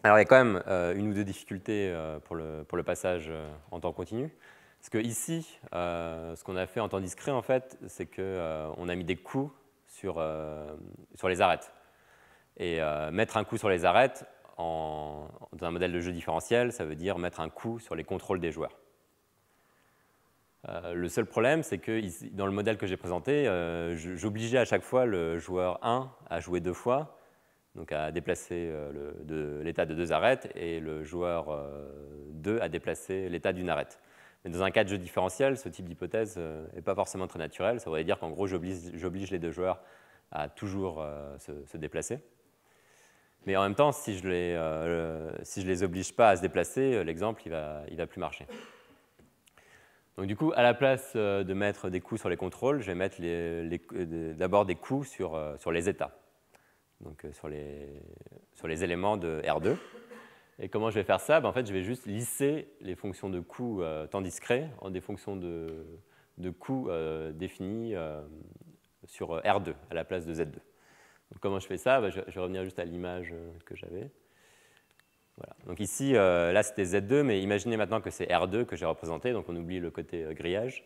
Speaker 1: Alors il y a quand même euh, une ou deux difficultés pour, le, pour le passage en temps continu. Parce que ici, ce qu'on a fait en temps discret, en fait, c'est qu'on a mis des coups sur, sur les arêtes. Et mettre un coup sur les arêtes, dans un modèle de jeu différentiel, ça veut dire mettre un coup sur les contrôles des joueurs. Euh, le seul problème, c'est que dans le modèle que j'ai présenté, euh, j'obligeais à chaque fois le joueur 1 à jouer deux fois, donc à déplacer euh, l'état de, deux arêtes, et le joueur 2 à déplacer l'état d'une arête. Mais dans un cas de jeu différentiel, ce type d'hypothèse n'est pas forcément très naturel. Ça voudrait dire qu'en gros, j'oblige les deux joueurs à toujours se, déplacer. Mais en même temps, si je ne les, oblige pas à se déplacer, l'exemple, il ne il va plus marcher. Donc du coup, à la place euh, de mettre des coûts sur les contrôles, je vais mettre d'abord des coûts euh, sur, les états, donc euh, sur les, éléments de R2. Et comment je vais faire ça ben, En fait, je vais juste lisser les fonctions de coûts temps discret en des fonctions de, coûts définies sur R2 à la place de Z2. Donc, comment je fais ça ben, je, vais revenir juste à l'image que j'avais. Donc ici, euh, là c'était Z2, mais imaginez maintenant que c'est R2 que j'ai représenté, donc on oublie le côté euh, grillage.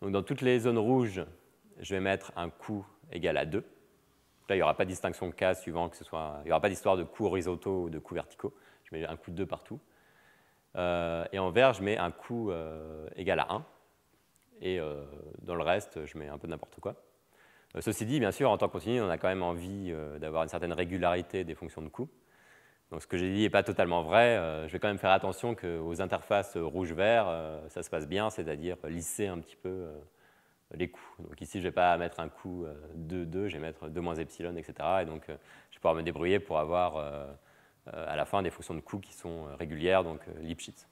Speaker 1: Donc dans toutes les zones rouges, je vais mettre un coût égal à 2. Là, il n'y aura pas de distinction de cas suivant que ce soit... Il n'y aura pas d'histoire de coûts horizontaux ou de coûts verticaux. Je mets un coup de 2 partout. Euh, et en vert, je mets un coût égal à 1. Et dans le reste, je mets un peu n'importe quoi. ceci dit, bien sûr, en temps continu, on a quand même envie d'avoir une certaine régularité des fonctions de coûts. Donc ce que j'ai dit n'est pas totalement vrai. Euh, je vais quand même faire attention qu'aux interfaces rouge-vert, euh, ça se passe bien, c'est-à-dire lisser un petit peu euh, les coûts. Donc ici, je ne vais pas mettre un coup 2, 2, je vais mettre 2 moins epsilon, etc. Et donc, je vais pouvoir me débrouiller pour avoir à la fin des fonctions de coûts qui sont régulières, donc Lipschitz.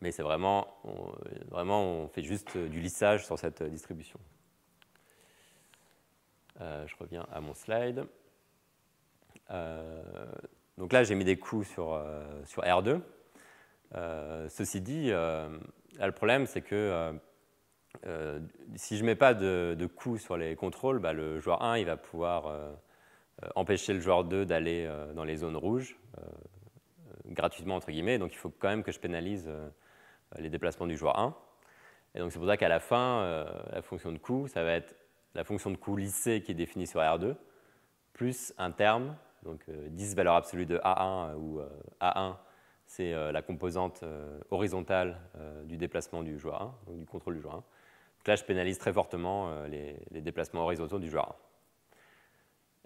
Speaker 1: Mais c'est vraiment, vraiment, on fait juste du lissage sur cette distribution. je reviens à mon slide. Euh, donc là, j'ai mis des coups sur, euh, sur R2. Euh, ceci dit, le problème, c'est que si je ne mets pas de, de sur les contrôles, bah, le joueur 1 il va pouvoir empêcher le joueur 2 d'aller dans les zones rouges, gratuitement entre guillemets, donc il faut quand même que je pénalise les déplacements du joueur 1. Et donc c'est pour ça qu'à la fin, la fonction de coût ça va être la fonction de coût lissée qui est définie sur R2, plus un terme donc 10 euh, valeurs absolue de A1, ou A1, c'est euh, la composante euh, horizontale du déplacement du joueur 1, du contrôle du joueur 1. Donc là, je pénalise très fortement les, déplacements horizontaux du joueur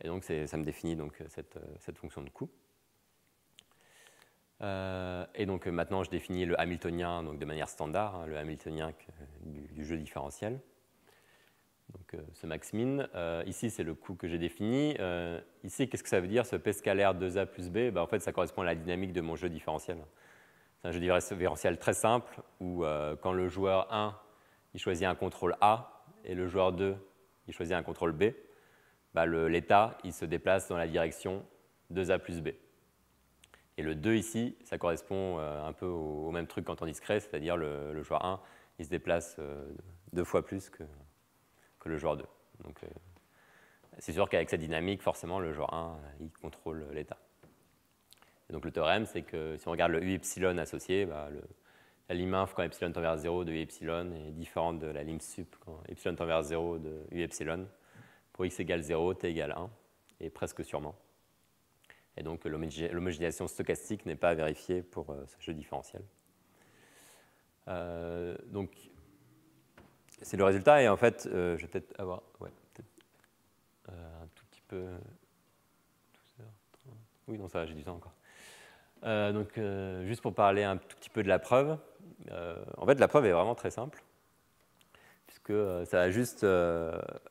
Speaker 1: 1. Et donc, ça me définit donc, cette, fonction de coût. et donc maintenant, je définis le hamiltonien de manière standard, hein, le hamiltonien du jeu différentiel. Donc, euh, ce max min, euh, ici c'est le coût que j'ai défini. Euh, ici, qu'est-ce que ça veut dire ce P scalaire 2A plus B ben, En fait, ça correspond à la dynamique de mon jeu différentiel. C'est un jeu différentiel très simple où quand le joueur 1 il choisit un contrôle A et le joueur 2 il choisit un contrôle B, ben, l'état, il se déplace dans la direction 2A plus B. Et le 2 ici, ça correspond un peu au, même truc quand on discret, c'est-à-dire le, le, joueur 1, il se déplace deux fois plus que, le joueur 2. Donc, euh, c'est sûr qu'avec cette dynamique, forcément, le joueur 1, euh, il contrôle l'état. donc, le théorème, c'est que si on regarde le U epsilon associé, bah, la lime inf quand epsilon tend vers 0 de U epsilon est différente de la lime sup quand epsilon tend vers 0 de U epsilon. Pour x égale 0, t égale 1, et presque sûrement. Et donc, l'homogénéisation stochastique n'est pas vérifiée pour euh, ce jeu différentiel. donc, c'est le résultat. Et en fait, euh, je vais peut-être avoir ouais, peut euh, un tout petit peu. Oui, non, ça j'ai du temps encore. Euh, donc, juste pour parler un tout petit peu de la preuve. en fait, la preuve est vraiment très simple, puisque ça a juste,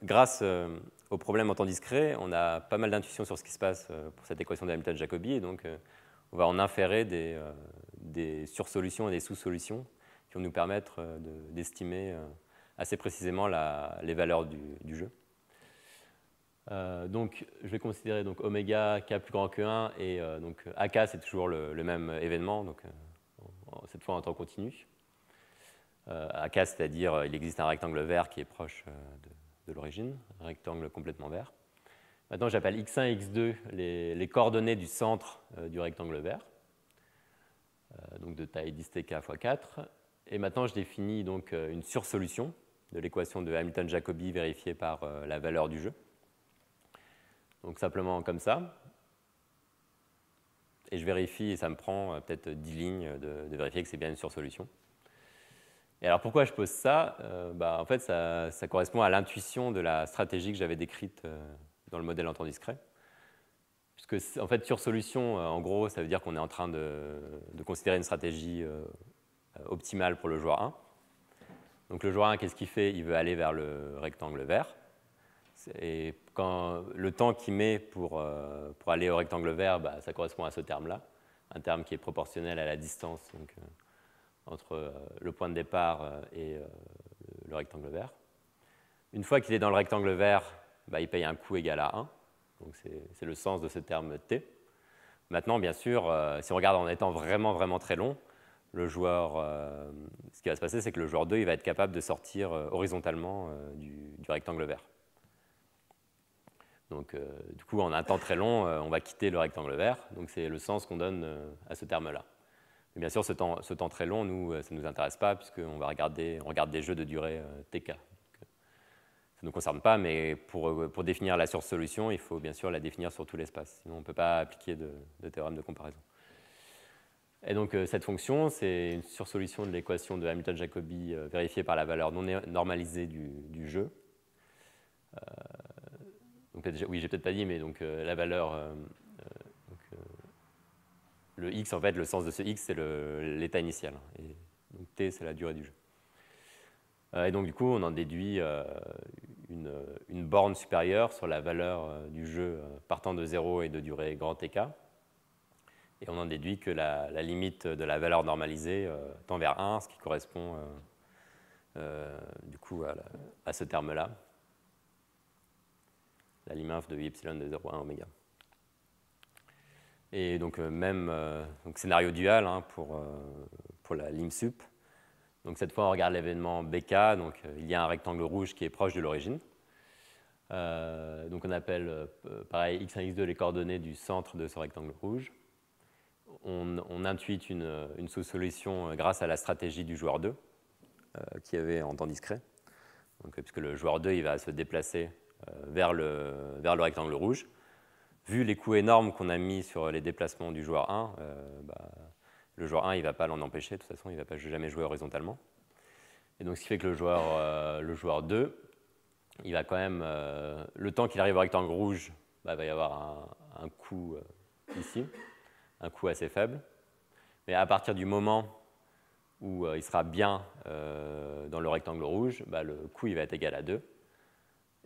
Speaker 1: grâce au problème en temps discret, on a pas mal d'intuitions sur ce qui se passe pour cette équation de d'Hamilton-Jacobi, et donc on va en inférer des, des sursolutions et des sous-solutions qui vont nous permettre d'estimer assez précisément les valeurs du, jeu. Euh, donc, je vais considérer donc oméga k plus grand que 1 et euh, donc ak c'est toujours le, même événement, donc euh, cette fois en temps continu. ak c'est-à-dire il existe un rectangle vert qui est proche de, l'origine, rectangle complètement vert. Maintenant, j'appelle x1 x2 les, coordonnées du centre du rectangle vert, donc de taille 10 tk fois 4. Et maintenant, je définis donc une sursolution de l'équation de Hamilton-Jacobi vérifiée par euh, la valeur du jeu. Donc simplement comme ça. Et je vérifie et ça me prend euh, peut-être 10 lignes de, vérifier que c'est bien une sursolution. Et alors pourquoi je pose ça euh, bah, En fait, ça, correspond à l'intuition de la stratégie que j'avais décrite dans le modèle en temps discret. Puisque, en fait, sursolution, en gros, ça veut dire qu'on est en train de, de considérer une stratégie optimale pour le joueur 1. Donc le joueur 1, qu'est-ce qu'il fait Il veut aller vers le rectangle vert. Et quand le temps qu'il met pour, euh, aller au rectangle vert, bah, ça correspond à ce terme-là, un terme qui est proportionnel à la distance euh, entre euh, le point de départ et le rectangle vert. Une fois qu'il est dans le rectangle vert, bah, il paye un coût égal à 1, donc c'est le sens de ce terme t. Maintenant, bien sûr, si on regarde en étant vraiment, vraiment très long, le joueur, euh, ce qui va se passer, c'est que le joueur 2 il va être capable de sortir euh, horizontalement euh, du, rectangle vert. Donc, du coup, en un temps très long, on va quitter le rectangle vert. Donc, c'est le sens qu'on donne à ce terme-là. Mais bien sûr, ce temps, très long, nous, ça ne nous intéresse pas, puisqu'on va regarder, on regarde des jeux de durée TK. ça ne nous concerne pas, mais pour, définir la source solution, il faut bien sûr la définir sur tout l'espace. Sinon, on ne peut pas appliquer de théorème de comparaison. Et donc euh, cette fonction, c'est une sursolution de l'équation de Hamilton-Jacobi euh, vérifiée par la valeur non normalisée du, jeu. Euh, donc, oui, j'ai peut-être pas dit, mais donc la valeur le x, en fait, le sens de ce x, c'est l'état initial. Et donc t, c'est la durée du jeu. et donc, du coup, on en déduit une, borne supérieure sur la valeur du jeu partant de 0 et de durée grand tk. Et on en déduit que la, limite de la valeur normalisée euh, tend vers 1, ce qui correspond euh, euh, du coup à, ce terme-là, la limite de y epsilon de 0 à 1 oméga. Et donc même scénario dual hein, pour, pour la lim sup. Donc cette fois, on regarde l'événement BK, donc il y a un rectangle rouge qui est proche de l'origine. donc on appelle pareil x1, x2 les coordonnées du centre de ce rectangle rouge on, intuite une, sous-solution euh, grâce à la stratégie du joueur 2, euh, qui avait en temps discret. Euh, puisque le joueur 2, il va se déplacer vers, le, rectangle rouge. Vu les coûts énormes qu'on a mis sur les déplacements du joueur 1, bah, le joueur 1, ne va pas l'en empêcher, de toute façon, il ne va pas jamais jouer horizontalement. Et donc, ce qui fait que le joueur, 2, il va quand même, le temps qu'il arrive au rectangle rouge, bah, il va y avoir un, coup ici un coût assez faible. Mais à partir du moment où euh, il sera bien euh, dans le rectangle rouge, bah, le coût il va être égal à 2.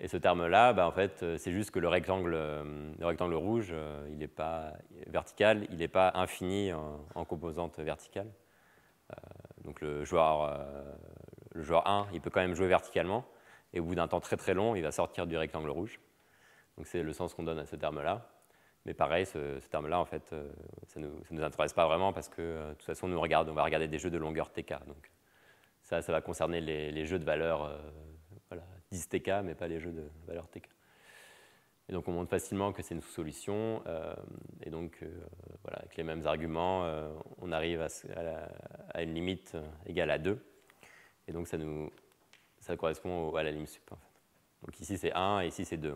Speaker 1: Et ce terme-là, bah, en fait, euh, c'est juste que le rectangle, le rectangle rouge, il n'est pas vertical, il n'est pas infini en, composante verticale. donc le joueur, le joueur 1, il peut quand même jouer verticalement, et au bout d'un temps très très long, il va sortir du rectangle rouge. Donc c'est le sens qu'on donne à ce terme-là. Mais pareil, ce, terme-là, en fait, euh, ça ne nous, intéresse pas vraiment parce que, euh, de toute façon, nous regarde, on va regarder des jeux de longueur TK. Donc, ça, ça va concerner les, jeux de valeur euh, voilà, 10 TK, mais pas les jeux de valeur TK. Et donc, on montre facilement que c'est une sous-solution. et donc, voilà, avec les mêmes arguments, on arrive à, une limite égale à 2. Et donc, ça, nous, ça correspond à la limite sup. En fait. Donc, ici, c'est 1 et ici, c'est 2.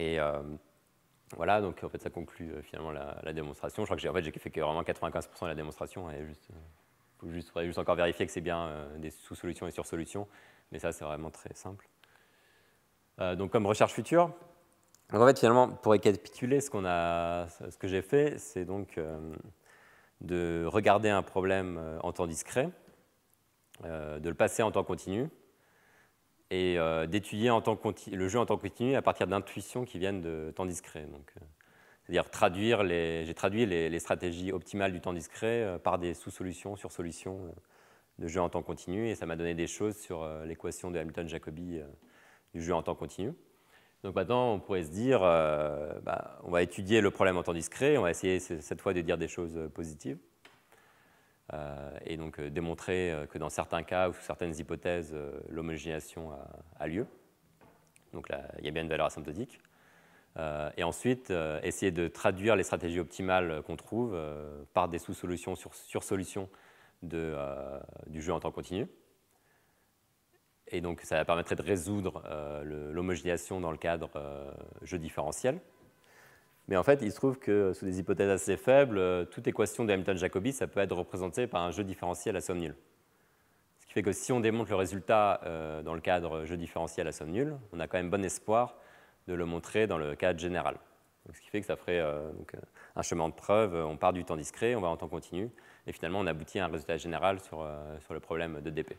Speaker 1: Et euh, voilà, donc en fait, ça conclut euh, finalement la, démonstration. Je crois que j'ai en fait, fait que vraiment 95% de la démonstration. il juste, euh, faut juste, faudrait juste encore vérifier que c'est bien des sous-solutions et sur-solutions. Mais ça, c'est vraiment très simple. donc comme recherche future, en fait, finalement, pour récapituler, ce, qu'on a, ce que j'ai fait, c'est donc de regarder un problème en temps discret, de le passer en temps continu, et euh, d'étudier le jeu en temps continu à partir d'intuitions qui viennent de temps discret. Euh, c'est-à-dire traduire j'ai traduit les, stratégies optimales du temps discret euh, par des sous-solutions sur solutions de jeu en temps continu, et ça m'a donné des choses sur l'équation de Hamilton-Jacobi du jeu en temps continu. Donc maintenant, on pourrait se dire, bah, on va étudier le problème en temps discret, on va essayer cette fois de dire des choses positives. Euh, et donc euh, démontrer euh, que dans certains cas ou certaines hypothèses, l'homogénéisation a, lieu. Donc là, il y a bien une valeur asymptotique. et ensuite, essayer de traduire les stratégies optimales qu'on trouve par des sous-solutions sur, solutions du jeu en temps continu. Et donc, ça permettrait de résoudre l'homogénéisation dans le cadre jeu différentiel. Mais en fait, il se trouve que sous des hypothèses assez faibles, euh, toute équation de Hamilton-Jacobi, ça peut être représenté par un jeu différentiel à somme nulle. Ce qui fait que si on démontre le résultat euh, dans le cadre jeu différentiel à somme nulle, on a quand même bon espoir de le montrer dans le cadre général. ce qui fait que ça ferait euh, un chemin de preuve, on part du temps discret, on va en temps continu, et finalement on aboutit à un résultat général sur, sur le problème de DP.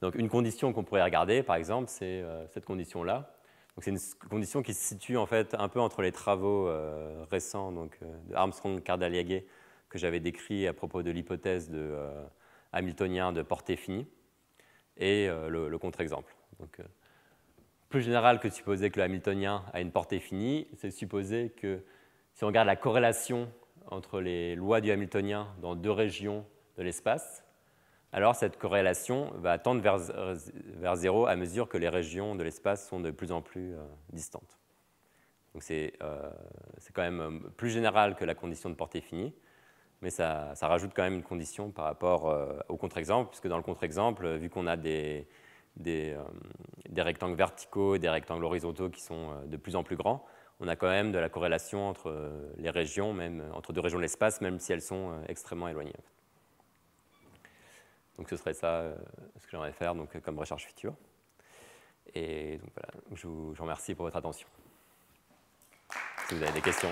Speaker 1: Donc une condition qu'on pourrait regarder, par exemple, c'est cette condition-là, c'est une condition qui se situe en fait un peu entre les travaux euh, récents donc, euh, de Armstrong que j'avais décrit à propos de l'hypothèse de euh, Hamiltonien de portée finie et le, contre-exemple. Donc, plus général que de supposer que le Hamiltonien a une portée finie, c'est supposer que si on regarde la corrélation entre les lois du Hamiltonien dans deux régions de l'espace, alors cette corrélation va tendre vers, zéro à mesure que les régions de l'espace sont de plus en plus euh, distantes. Donc c'est euh, quand même euh, plus général que la condition de portée finie, mais ça, rajoute quand même une condition par rapport au contre-exemple, puisque dans le contre-exemple, vu qu'on a des, rectangles verticaux, et des rectangles horizontaux qui sont de plus en plus grands, on a quand même de la corrélation entre les régions, même entre deux régions de l'espace, même si elles sont extrêmement éloignées. Donc ce serait ça euh, ce que j'aimerais faire donc, comme recherche future. Et donc voilà, je je vous remercie pour votre attention. Si vous avez des questions.